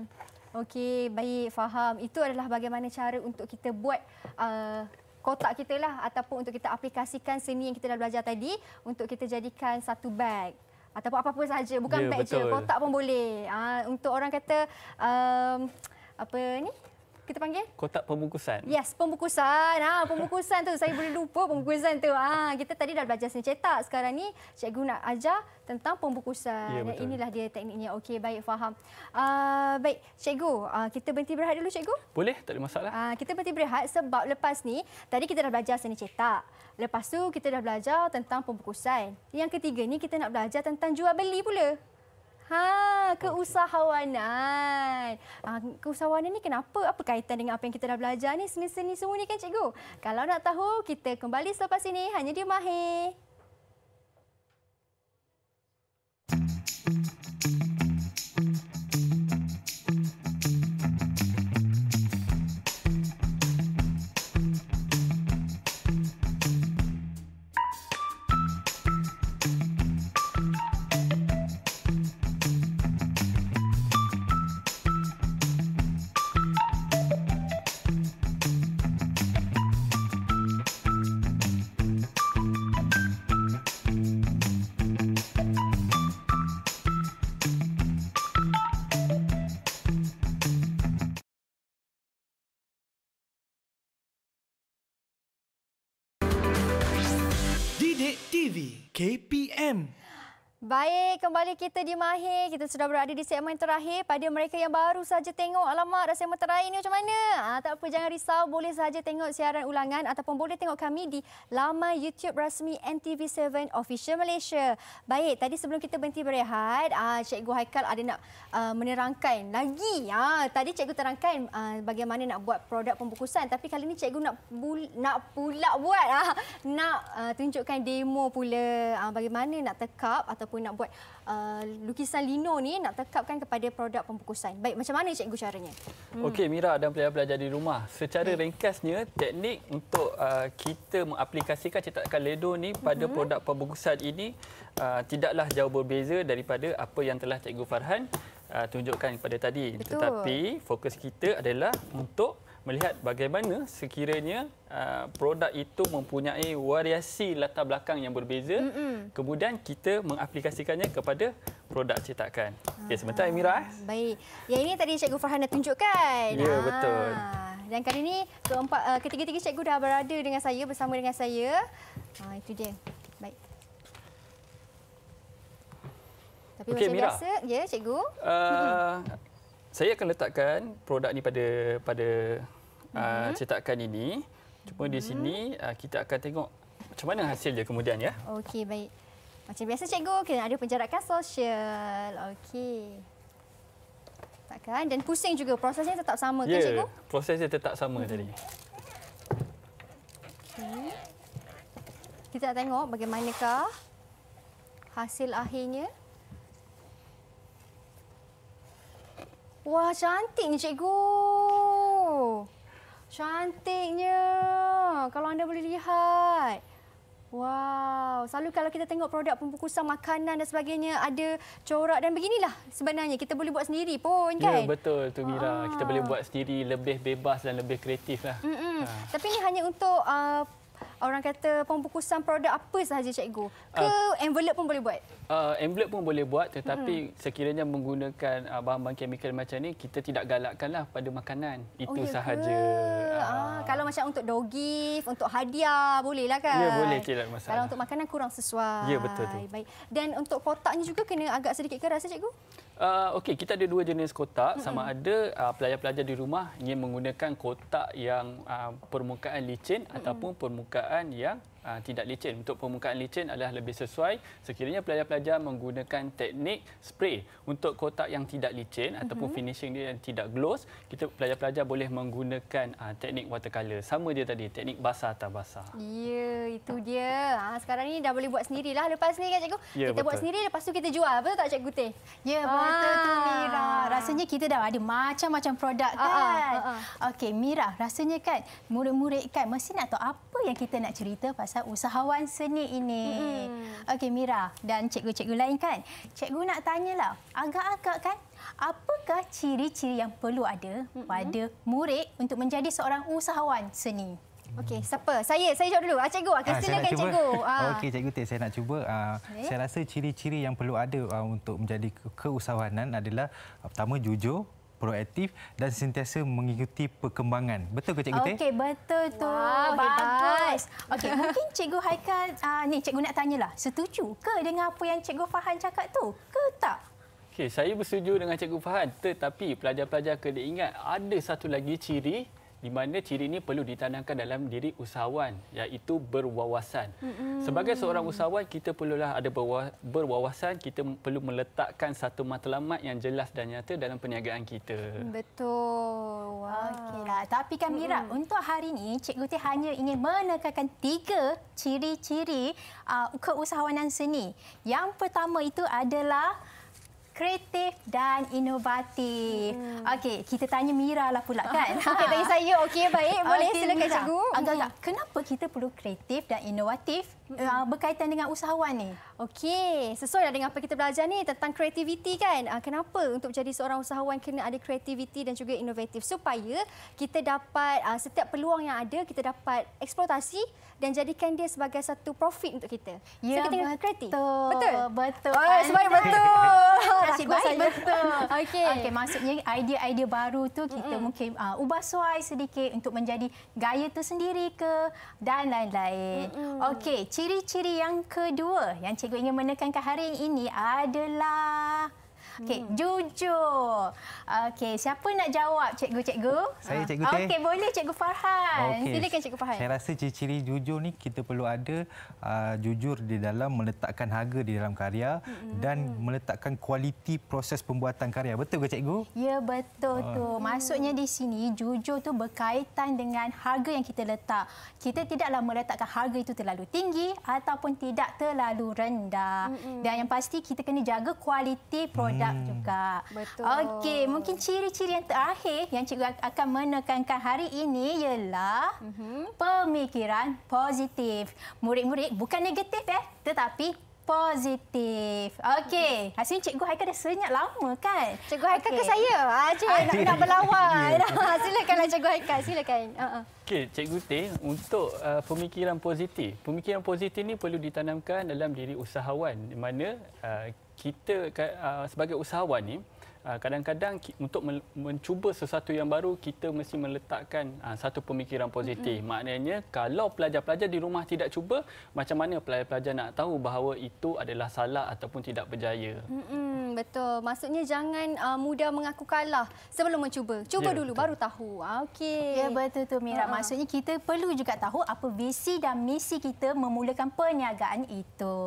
Okey, baik, faham. Itu adalah bagaimana cara untuk kita buat uh, kotak kita lah ataupun untuk kita aplikasikan seni yang kita dah belajar tadi untuk kita jadikan satu bag ataupun apa-apa saja bukan yeah, bag betul. je kotak pun boleh ha, untuk orang kata um, apa ni kita panggil? Kotak pembungkusan. Yes, pembungkusan. Ha, ah, pembungkusan tu saya boleh lupa pembungkusan tu. Ha, kita tadi dah belajar seni cetak. Sekarang ni cikgu nak ajar tentang pembungkusan. Ya, inilah dia tekniknya. Okey, baik faham. Uh, baik, cikgu, uh, kita berhenti berehat dulu cikgu? Boleh, tak ada masalah. Uh, kita berhenti berehat sebab lepas ni tadi kita dah belajar seni cetak. Lepas tu kita dah belajar tentang pembungkusan. Yang ketiga ni kita nak belajar tentang jual beli pula. Ha, keusahawanan. Ha, keusahawanan ni kenapa? Apa kaitan dengan apa yang kita dah belajar ni seni-seni semua ni kan cikgu? Kalau nak tahu, kita kembali selepas ini hanya di Mahir. Baik, kembali kita di Mahir. Kita sudah berada di segmen terakhir. Pada mereka yang baru saja tengok, alamak dah segmen terakhir ni macam mana? Ha, tak apa, jangan risau. Boleh saja tengok siaran ulangan ataupun boleh tengok kami di laman YouTube rasmi NTV7 Official Malaysia. Baik, tadi sebelum kita berhenti berehat, ha, Cikgu Haikal ada nak uh, menerangkan lagi. Ha, tadi Cikgu terangkan uh, bagaimana nak buat produk pembukusan. Tapi kali ini Cikgu nak, nak pula buat. Ha, nak uh, tunjukkan demo pula uh, bagaimana nak tekap ataupun ataupun nak buat uh, lukisan lino ni nak tekapkan kepada produk pembukusan. Baik, macam mana cikgu caranya? Hmm. Okey, Mira dan pelajar-pelajar di rumah. Secara hmm. ringkasnya, teknik untuk uh, kita mengaplikasikan cetakan ledo ni pada hmm. produk pembukusan ini uh, tidaklah jauh berbeza daripada apa yang telah cikgu Farhan uh, tunjukkan kepada tadi. Betul. Tetapi fokus kita adalah untuk melihat bagaimana sekiranya uh, produk itu mempunyai variasi latar belakang yang berbeza mm-hmm. kemudian kita mengaplikasikannya kepada produk cetakan. Okey ah, sementara Mira. Eh. Baik. Ya ini tadi Cikgu Farhan dah tunjukkan. Ya Aa. betul. Ah, dan kali ini keempat uh, ketiga-tiga cikgu dah berada dengan saya bersama dengan saya. Ha itu dia. Baik. Tapi okay, macam Mira. biasa ya cikgu. Uh, (laughs) saya akan letakkan produk ni pada pada mm uh, cetakan ini. Cuma hmm di mhm. sini uh, kita akan tengok macam mana hasil dia kemudian ya. Okey, baik. Macam biasa cikgu, kena ada penjarakan sosial. Okey. Takkan dan pusing juga prosesnya tetap sama yeah, kan cikgu? Ya, prosesnya tetap sama mm-hmm. tadi. Okey. Kita nak tengok bagaimanakah hasil akhirnya. Wah, cantik ni cikgu. Cantiknya. Kalau anda boleh lihat. Wow, selalu kalau kita tengok produk pembukusan makanan dan sebagainya ada corak dan beginilah sebenarnya kita boleh buat sendiri pun ya, kan? Ya, betul tu Mira. Ah. Kita boleh ah. buat sendiri lebih bebas dan lebih kreatiflah. Hmm. Ah. Ha. Tapi ini hanya untuk uh, orang kata pembukusan produk apa sahaja cikgu ke uh, envelope pun boleh buat uh, envelope pun boleh buat tetapi mm -hmm. sekiranya menggunakan uh, bahan-bahan kimia macam ni kita tidak galakkanlah pada makanan oh, itu oh, sahaja uh. ah, kalau macam untuk dogi untuk hadiah bolehlah kan ya boleh tidak masalah kalau untuk makanan kurang sesuai ya betul tu. baik dan untuk kotaknya juga kena agak sedikit keras ya, cikgu Uh, Okey, kita ada dua jenis kotak. Sama ada uh, pelajar-pelajar di rumah ingin menggunakan kotak yang uh, permukaan licin mm-hmm. ataupun permukaan yang uh, tidak licin. Untuk permukaan licin adalah lebih sesuai sekiranya pelajar-pelajar menggunakan teknik spray. Untuk kotak yang tidak licin mm -hmm. ataupun finishing dia yang tidak gloss, kita pelajar-pelajar boleh menggunakan uh, teknik watercolor. Sama dia tadi, teknik basah atau basah. Ya, itu dia. Ha, sekarang ni dah boleh buat sendiri lah. Lepas ni kan, Cikgu? Ya, kita betul. buat sendiri, lepas tu kita jual. Betul tak, Cikgu Teh? Ya, ah. betul tu, Mira. Rasanya kita dah ada macam-macam produk kan? Ah, ah, kan? ah, ah. Okey, Mira, rasanya kan murid-murid kan mesti nak tahu apa yang kita nak cerita pasal pasal usahawan seni ini. Hmm. Okey Mira dan cikgu-cikgu lain kan. Cikgu nak tanyalah. Agak-agak kan apakah ciri-ciri yang perlu ada hmm. pada murid untuk menjadi seorang usahawan seni? Okey, siapa? Saya, saya jawab dulu. Ah cikgu, okay, ah, ah silakan cikgu. Ah. Okey, cikgu Teh, saya nak cuba. Ah, okay. saya rasa ciri-ciri yang perlu ada ah, untuk menjadi keusahawanan adalah ah, pertama jujur, proaktif dan sentiasa mengikuti perkembangan. Betul ke cikgu? Okey, betul tu. Bagus. Okey, mungkin cikgu Haikal uh, ni cikgu nak tanyalah. Setuju ke dengan apa yang cikgu Fahan cakap tu? Ke tak? Okey, saya bersetuju dengan cikgu Fahan tetapi pelajar-pelajar kena ingat ada satu lagi ciri di mana ciri ini perlu ditanamkan dalam diri usahawan iaitu berwawasan. Mm-hmm. Sebagai seorang usahawan kita perlulah ada berwawasan, kita perlu meletakkan satu matlamat yang jelas dan nyata dalam perniagaan kita. Betul. Wow. Okeylah. Tapi kan Mira, mm-hmm. untuk hari ini Cikgu Teh hanya ingin menekankan tiga ciri-ciri uh, keusahawanan seni. Yang pertama itu adalah kreatif dan inovatif. Hmm. Okey, kita tanya Mira lah pula kan. (laughs) Okey, tanya saya. Okey, baik. Boleh okay, silakan Mira. cikgu. Agak-agak, hmm. kenapa kita perlu kreatif dan inovatif hmm. uh, berkaitan dengan usahawan ni? Okey, sesuai lah dengan apa kita belajar ni tentang kreativiti kan. Uh, kenapa untuk jadi seorang usahawan kena ada kreativiti dan juga inovatif supaya kita dapat uh, setiap peluang yang ada kita dapat eksploitasi dan jadikan dia sebagai satu profit untuk kita. Ya, so, kita betul. kreatif. Betul. Betul. Oh, betul. (laughs) nasib baik sahaja. betul. (laughs) Okey. Okey, maksudnya idea-idea baru tu kita mm-hmm. mungkin uh, ubah suai sedikit untuk menjadi gaya tu sendiri ke dan lain-lain. Mm-hmm. Okey, ciri-ciri yang kedua yang cikgu ingin menekankan hari ini adalah Okey, hmm. jujur. Okey, siapa nak jawab cikgu-cikgu? Saya ah. cikgu Teh. Okey, boleh cikgu Farhan. Okay. Silakan cikgu Farhan. Saya rasa ciri-ciri jujur ni kita perlu ada uh, jujur di dalam meletakkan harga di dalam karya hmm. dan meletakkan kualiti proses pembuatan karya. Betul ke cikgu? Ya, betul uh. tu. Maksudnya di sini jujur tu berkaitan dengan harga yang kita letak. Kita tidaklah meletakkan harga itu terlalu tinggi ataupun tidak terlalu rendah. Hmm. Dan yang pasti kita kena jaga kualiti produk. Hmm sedap hmm. juga. Betul. Okey, mungkin ciri-ciri yang terakhir yang cikgu akan menekankan hari ini ialah mm-hmm. pemikiran positif. Murid-murid bukan negatif ya, tetapi positif. Okey, Hasin mhm. cikgu Haika dah senyap lama kan? Cikgu Haika okay. ke saya? Ah, ah, nak nak (laughs) berlawan. Ya. (laughs) Ah, silakanlah cikgu Haika, silakan. Ha uh-uh. Okey, cikgu T, untuk uh, pemikiran positif. Pemikiran positif ni perlu ditanamkan dalam diri usahawan. Di mana uh, kita uh, sebagai usahawan ni Ah, kadang-kadang untuk mencuba sesuatu yang baru kita mesti meletakkan ah, satu pemikiran positif mm-hmm. maknanya kalau pelajar-pelajar di rumah tidak cuba macam mana pelajar-pelajar nak tahu bahawa itu adalah salah ataupun tidak berjaya mm-hmm. betul maksudnya jangan uh, mudah mengaku kalah sebelum mencuba cuba yeah, dulu betul. baru tahu okey ya yeah, betul tu Mira uh-huh. maksudnya kita perlu juga tahu apa visi dan misi kita memulakan perniagaan itu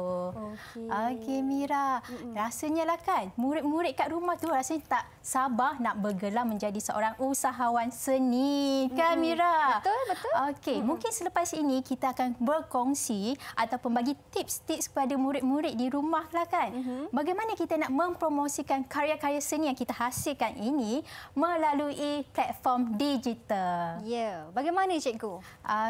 okey Okay, Mira mm-hmm. rasanya lah kan murid-murid kat rumah tu rasa rasa tak sabar nak bergelar menjadi seorang usahawan seni. Kamira. Mm-hmm. Betul, betul. Okey, hmm mungkin selepas ini kita akan berkongsi ataupun bagi tips-tips kepada murid-murid di rumahlah kan. hmm Bagaimana kita nak mempromosikan karya-karya seni yang kita hasilkan ini melalui platform digital. Ya, yeah. bagaimana cikgu?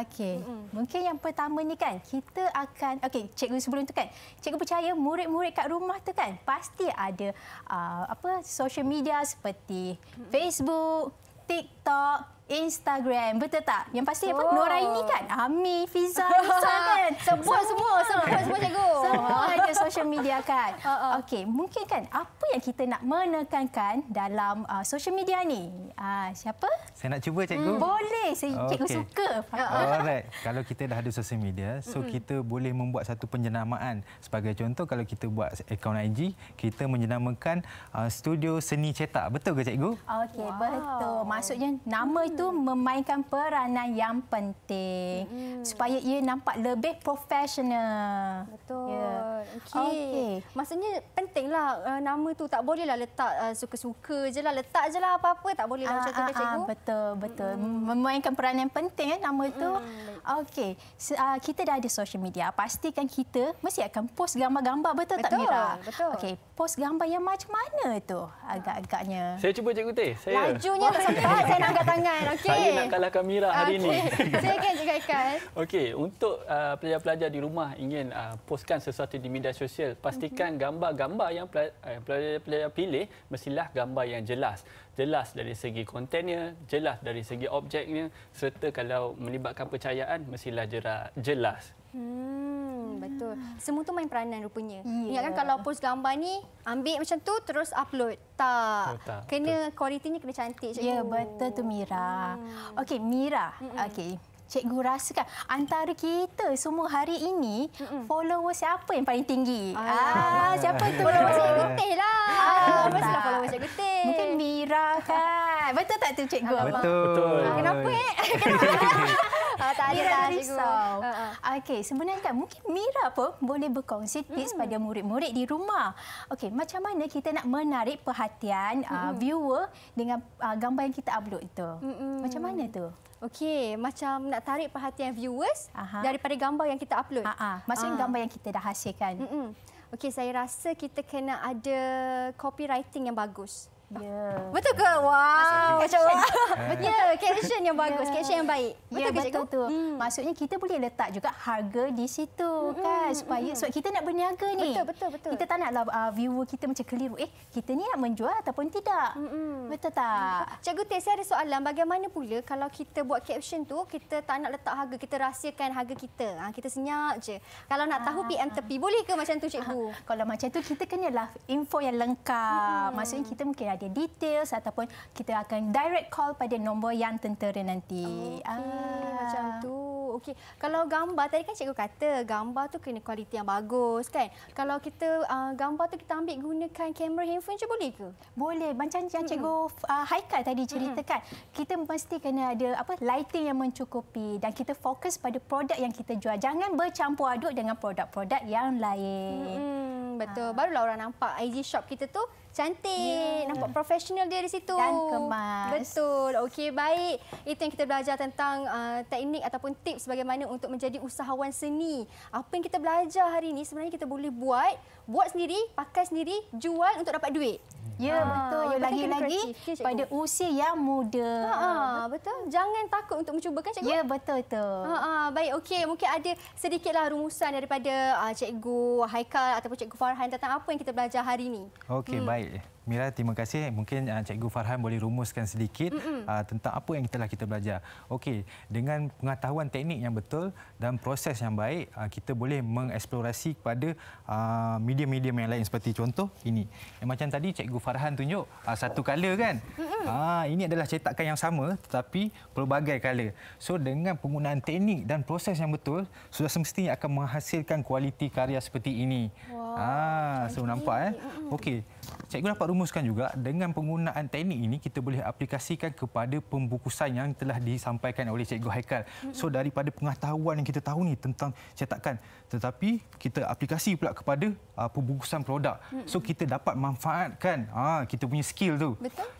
Okey. Mm-hmm. Mungkin yang pertama ni kan, kita akan okey, cikgu sebelum tu kan. Cikgu percaya murid-murid kat rumah tu kan pasti ada uh, apa social social media seperti Facebook, TikTok, Instagram. Betul tak? Yang pasti oh. apa? Nora ini kan? Ami, Fiza, Lisa (laughs) kan? semua semua. Sebut semua cikgu. Semua (laughs) ada social media kan? Uh, uh. Okey, mungkin kan apa yang kita nak menekankan dalam uh, social media ni? Uh, siapa? Saya nak cuba cikgu. Hmm, boleh. Saya, okay. Cikgu suka. Uh, Alright. kalau kita dah ada social media, so mm -hmm. kita boleh membuat satu penjenamaan. Sebagai contoh, kalau kita buat akaun IG, kita menjenamakan uh, studio seni cetak. Betul ke cikgu? Okey, wow. betul. Maksudnya nama itu itu memainkan peranan yang penting hmm. supaya ia nampak lebih profesional. Betul. Yeah. Okey. Okay. Maksudnya pentinglah uh, nama tu tak bolehlah letak uh, suka-suka je lah. Letak je lah apa-apa tak boleh lah ah, macam tu ah, ah, cikgu. Betul, betul. Hmm. Memainkan peranan yang penting eh, nama tu. Hmm. Okey. Uh, kita dah ada social media. Pastikan kita mesti akan post gambar-gambar betul, betul tak Mira? Betul. Okey. Post gambar yang macam mana tu agak-agaknya? Saya cuba cikgu Teh. Saya. Lajunya tak (laughs) saya nak angkat tangan okay. saya nak kalahkan Mira hari okay. ini. Silakan (laughs) Encik Kaikal. Okey, untuk uh, pelajar-pelajar di rumah ingin uh, postkan sesuatu di media sosial, pastikan mm-hmm. gambar-gambar yang pelajar-pelajar uh, pilih mestilah gambar yang jelas jelas dari segi kontennya, jelas dari segi objeknya serta kalau melibatkan percayaan mestilah jelas. Hmm, betul. Semua tu main peranan rupanya. Yeah. Ingatkan kalau post gambar ni, ambil macam tu terus upload. Tak. Oh, tak. Kena kualitinya kena cantik. Ya, yeah, betul tu Mira. Hmm. Okey, Mira. Mm Okey cikgu rasakan antara kita semua hari ini Mm-mm. follower siapa yang paling tinggi? Ah, siapa tu? Follower cikgu Teh lah. Ah, ah, Mestilah follower cikgu Teh. Mungkin Mira kan. Betul tak tu cikgu? Betul. Betul. Kenapa eh? Kenapa? (laughs) Ah, tak ada tak risau. Ah, ah. Okey, sebenarnya kan mungkin Mira pun boleh berkongsi tips uh pada murid-murid di rumah. Okey, macam mana kita nak menarik perhatian uh, uh viewer dengan uh, gambar yang kita upload itu? uh Macam mana tu? Okey, macam nak tarik perhatian viewers uh daripada gambar yang kita upload. Ha uh maksudnya uh gambar yang kita dah hasilkan. Uh-huh. Okey, saya rasa kita kena ada copywriting yang bagus. Yeah. Betul ke? Wow. Masuk (laughs) betul. Ya, yeah, caption yang bagus, yeah. caption yang baik. Ya, betul yeah, ke cikgu? Betul. Hmm. Maksudnya kita boleh letak juga harga di situ mm-hmm. kan hmm, supaya hmm sebab kita nak berniaga ni. Betul, betul, betul. Kita tak nak lah, uh, viewer kita macam keliru, eh kita ni nak menjual ataupun tidak. hmm, hmm. Betul tak? Mm-hmm. Cikgu Tia, saya ada soalan bagaimana pula kalau kita buat caption tu kita tak nak letak harga, kita rahsiakan harga kita. Ha, kita senyap je. Kalau nak tahu ah, PM ah. tepi boleh ke macam tu ah, cikgu? kalau macam tu kita kena lah info yang lengkap. hmm Maksudnya kita mungkin ada ada details ataupun kita akan direct call pada nombor yang tentera nanti. Oh, okey, ah. macam tu. Okey. Kalau gambar tadi kan cikgu kata gambar tu kena kualiti yang bagus kan? Kalau kita uh, gambar tu kita ambil gunakan kamera handphone je boleh ke? Boleh. Macam yang cikgu uh, Haikal tadi ceritakan, mm-hmm. kita mesti kena ada apa lighting yang mencukupi dan kita fokus pada produk yang kita jual. Jangan bercampur aduk dengan produk-produk yang lain. hmm Betul. Ha. Barulah orang nampak IG shop kita tu cantik. Yeah. Nampak profesional dia di situ. Dan kemas. Betul. Okey, baik. Itu yang kita belajar tentang uh, teknik ataupun tips bagaimana untuk menjadi usahawan seni. Apa yang kita belajar hari ini sebenarnya kita boleh buat. Buat sendiri, pakai sendiri, jual untuk dapat duit. Ya, ha, betul. Lagi-lagi ya, pada usia yang muda. Ha, ha, betul. Jangan takut untuk mencuba, kan, Cikgu? Ya, betul itu. Ha, ha, baik, okey. Mungkin ada sedikitlah rumusan daripada uh, Cikgu Haikal ataupun Cikgu Farhan tentang apa yang kita belajar hari ini. Okey, hmm. baik. Baik. Mira, terima kasih. Mungkin uh, Cikgu Farhan boleh rumuskan sedikit uh, tentang apa yang telah kita belajar. Okey, dengan pengetahuan teknik yang betul dan proses yang baik, uh, kita boleh mengeksplorasi kepada medium media uh, yang lain seperti contoh ini. Yang eh, macam tadi Cikgu Farhan tunjuk uh, satu color kan? Uh, ini adalah cetakan yang sama tetapi pelbagai color. So dengan penggunaan teknik dan proses yang betul, sudah semestinya akan menghasilkan kualiti karya seperti ini. Wow. Ah, so nampak eh. Okey. Cikgu dapat rumuskan juga dengan penggunaan teknik ini kita boleh aplikasikan kepada pembukusan yang telah disampaikan oleh Cikgu Haikal. So daripada pengetahuan yang kita tahu ni tentang cetakan tetapi kita aplikasi pula kepada uh, pembukusan produk. So kita dapat manfaatkan ha kita punya skill tu.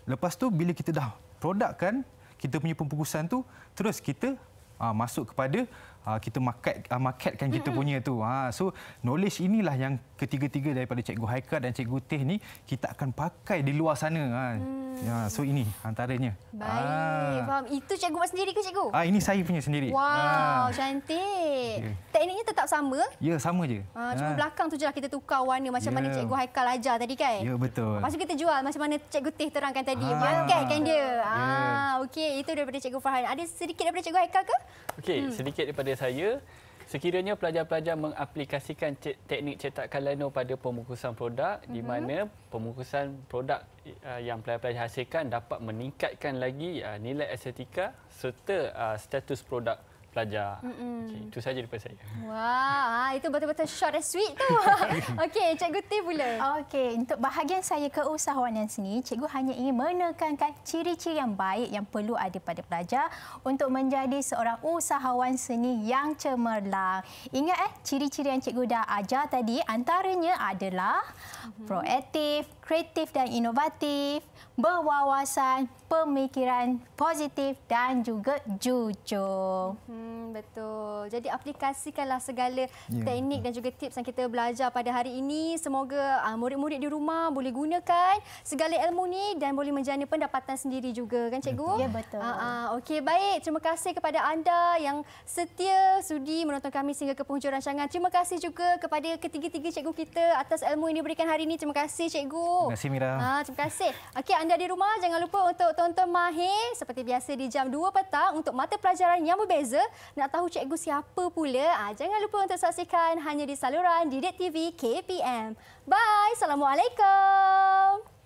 Lepas tu bila kita dah produkkan kita punya pembukusan tu terus kita uh, masuk kepada Ah, kita market uh, marketkan kita punya tu. Ha so knowledge inilah yang ketiga-tiga daripada cikgu Haika dan cikgu Teh ni kita akan pakai di luar sana. Ha. Hmm. Hmm. Ya, so ini antaranya. Baik, ah. faham. Itu cikgu buat sendiri ke cikgu? Ah, ini saya punya sendiri. Wow, ah. cantik. Okay. Tekniknya tetap sama? Ya, sama je. Ah, cuma ah. belakang tu jelah lah kita tukar warna macam ya. mana cikgu Haikal ajar tadi kan? Ya, betul. Lepas kita jual macam mana cikgu Teh terangkan tadi. Ah. Bangkai kan dia? Ya. Ah, Okey, itu daripada cikgu Farhan. Ada sedikit daripada cikgu Haikal ke? Okey, hmm. sedikit daripada saya. Sekiranya pelajar-pelajar mengaplikasikan te- teknik cetak kalino pada pemukusan produk mm-hmm. di mhm. mana pemukusan produk uh, yang pelajar-pelajar hasilkan dapat meningkatkan lagi uh, nilai estetika serta uh, status produk pelajar. Okay, itu saja daripada saya. Wah, wow, ah, itu betul-betul short and sweet tu. (laughs) Okey, Cikgu T pula. Okey, untuk bahagian saya keusahawanan seni, Cikgu hanya ingin menekankan ciri-ciri yang baik yang perlu ada pada pelajar untuk menjadi seorang usahawan seni yang cemerlang. Ingat eh, ciri-ciri yang Cikgu dah ajar tadi antaranya adalah mhm. proaktif, kreatif dan inovatif, berwawasan, pemikiran positif dan juga jujur. Hmm, betul. Jadi aplikasikanlah segala ya. teknik ya. dan juga tips yang kita belajar pada hari ini. Semoga ah, murid-murid di rumah boleh gunakan segala ilmu ni dan boleh menjana pendapatan sendiri juga kan cikgu? Ya betul. Ah, ah. okey baik. Terima kasih kepada anda yang setia sudi menonton kami sehingga ke penghujung rancangan. Terima kasih juga kepada ketiga-tiga cikgu kita atas ilmu yang diberikan hari ini. Terima kasih cikgu. Terima kasih Mira. Ah, terima kasih. Okey anda anda di rumah, jangan lupa untuk tonton Mahir seperti biasa di jam 2 petang untuk mata pelajaran yang berbeza. Nak tahu cikgu siapa pula? Ah, jangan lupa untuk saksikan hanya di saluran Didik TV KPM. Bye. Assalamualaikum.